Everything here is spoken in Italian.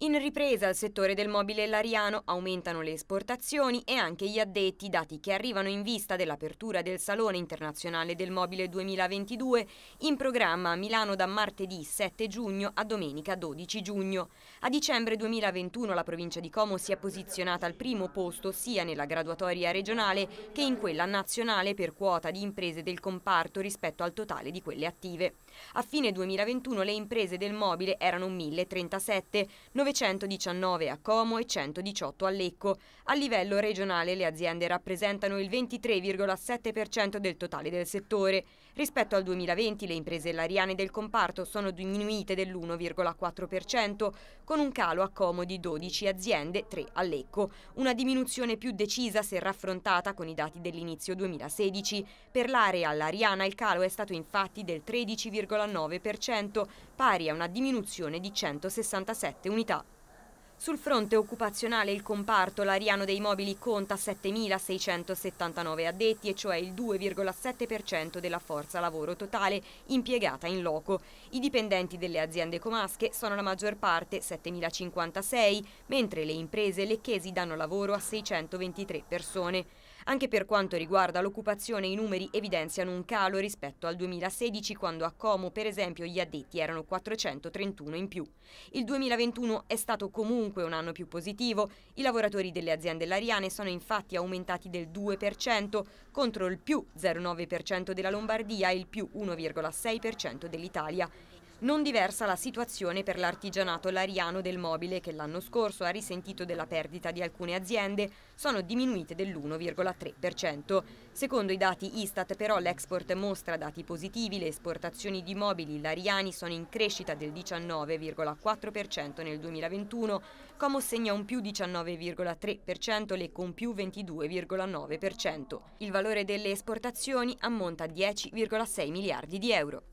In ripresa al settore del mobile lariano aumentano le esportazioni e anche gli addetti, dati che arrivano in vista dell'apertura del Salone Internazionale del Mobile 2022, in programma a Milano da martedì 7 giugno a domenica 12 giugno. A dicembre 2021 la provincia di Como si è posizionata al primo posto sia nella graduatoria regionale che in quella nazionale per quota di imprese del comparto rispetto al totale di quelle attive. A fine 2021 le imprese del mobile erano 1037, 919 a Como e 118 a Lecco. A livello regionale le aziende rappresentano il 23,7% del totale del settore. Rispetto al 2020 le imprese lariane del comparto sono diminuite dell'1,4%, con un calo a Como di 12 aziende, 3 a Lecco. Una diminuzione più decisa se raffrontata con i dati dell'inizio 2016. Per l'area lariana il calo è stato infatti del 13,9%, pari a una diminuzione di 167 unità sul fronte occupazionale il comparto Lariano dei Mobili conta 7.679 addetti, e cioè il 2,7% della forza lavoro totale impiegata in loco. I dipendenti delle aziende comasche sono la maggior parte, 7.056, mentre le imprese lecchesi danno lavoro a 623 persone. Anche per quanto riguarda l'occupazione i numeri evidenziano un calo rispetto al 2016 quando a Como per esempio gli addetti erano 431 in più. Il 2021 è stato comunque un anno più positivo, i lavoratori delle aziende lariane sono infatti aumentati del 2% contro il più 0,9% della Lombardia e il più 1,6% dell'Italia. Non diversa la situazione per l'artigianato lariano del mobile che l'anno scorso ha risentito della perdita di alcune aziende, sono diminuite dell'1,3%. Secondo i dati Istat però l'export mostra dati positivi, le esportazioni di mobili lariani sono in crescita del 19,4% nel 2021, Como segna un più 19,3%, e con più 22,9%. Il valore delle esportazioni ammonta a 10,6 miliardi di euro.